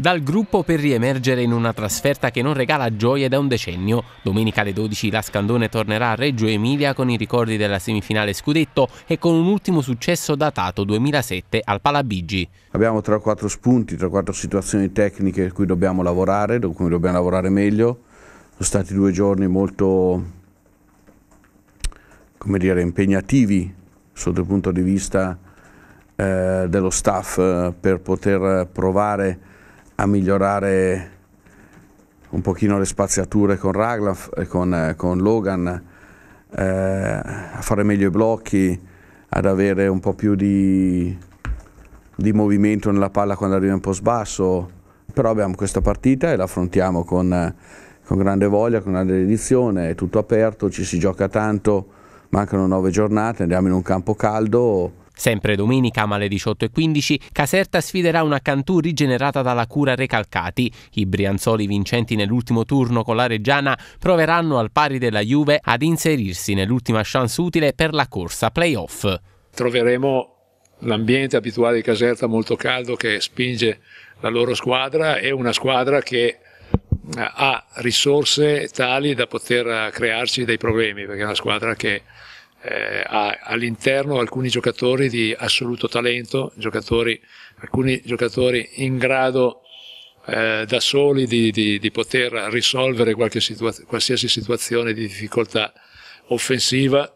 dal gruppo per riemergere in una trasferta che non regala gioie da un decennio. Domenica alle 12 la Scandone tornerà a Reggio Emilia con i ricordi della semifinale scudetto e con un ultimo successo datato 2007 al Palabigi. Abbiamo 3 o 4 spunti, 3 o 4 situazioni tecniche su cui dobbiamo lavorare, su cui dobbiamo lavorare meglio. Sono stati due giorni molto come dire, impegnativi sotto il punto di vista eh, dello staff eh, per poter provare a a migliorare un pochino le spaziature con Raglan e eh, con, eh, con, Logan, eh, a fare meglio i blocchi, ad avere un po' più di, di movimento nella palla quando arriva in post basso, però abbiamo questa partita e l'affrontiamo con, eh, con grande voglia, con grande dedizione, è tutto aperto, ci si gioca tanto, mancano nove giornate, andiamo in un campo caldo Sempre domenica, ma alle 18.15, Caserta sfiderà una Cantù rigenerata dalla cura Recalcati. I brianzoli vincenti nell'ultimo turno con la Reggiana proveranno al pari della Juve ad inserirsi nell'ultima chance utile per la corsa playoff. Troveremo l'ambiente abituale di Caserta molto caldo che spinge la loro squadra è una squadra che eh, ha risorse tali da poter eh, crearci dei problemi perché è una squadra che eh, ha all'interno alcuni giocatori di assoluto talento, giocatori, alcuni giocatori in grado eh, da soli di, di, di poter risolvere qualche situa qualsiasi situazione di difficoltà offensiva